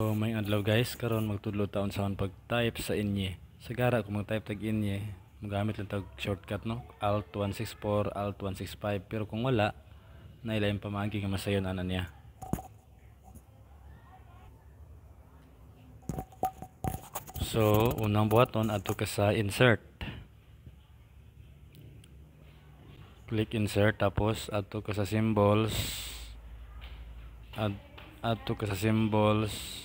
So, may adlaw guys, karon magtudlo taon sa pag-type sa inye. Sa gara kung mag-type tag inye, magamit lang tag shortcut no, alt 164, alt 165, pero kung wala, nailayin pa nga masayon ana niya. So, unang button, adto ka sa insert. Click insert tapos adto ka sa symbols. Ad adto ka sa symbols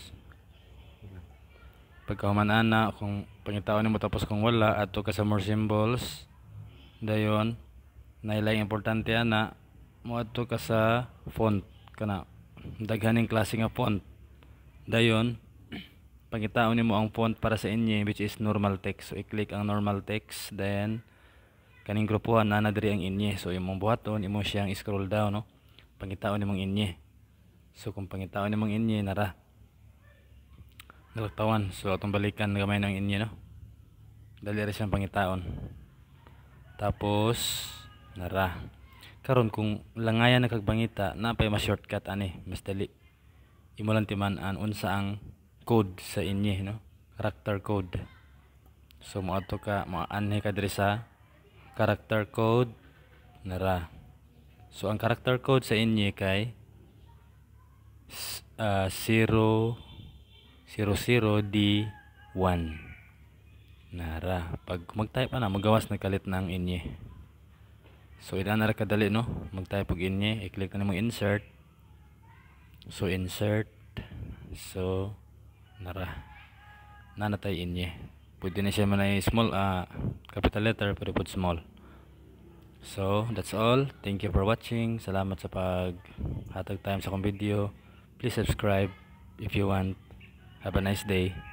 pagkahuman ana kung pangitaon nimo tapos kung wala adto ka sa more symbols dayon nailay importante ana mo adto ka sa font kana daghaning klase nga font dayon pangitaon nimo ang font para sa inyo which is normal text so i-click ang normal text then kaning grupuhan na diri ang inye so imong buhaton imo siyang scroll down no pangitaon ang inye so kung pangitaon ang inye nara galagtawan so atong balikan gamay ng inyo no dali rin siyang pangitaon tapos nara karon kung langayan na kagbangita napay mas shortcut ani mas dali imo lang timan-an unsa ang code sa inyo no character code so moadto ka maanhi ka diri sa character code nara so ang character code sa inyo kay uh, ah, 0 00D1. Nara. Pag mag-type na, magawas nagkalit kalit ng inye. So, inanara ka dali, no? Mag-type pag inye. I-click na namang insert. So, insert. So, nara. Nanatay inye. Pwede na siya manay small, uh, capital letter, pero put small. So, that's all. Thank you for watching. Salamat sa pag hatag time sa kong video. Please subscribe if you want. Have a nice day.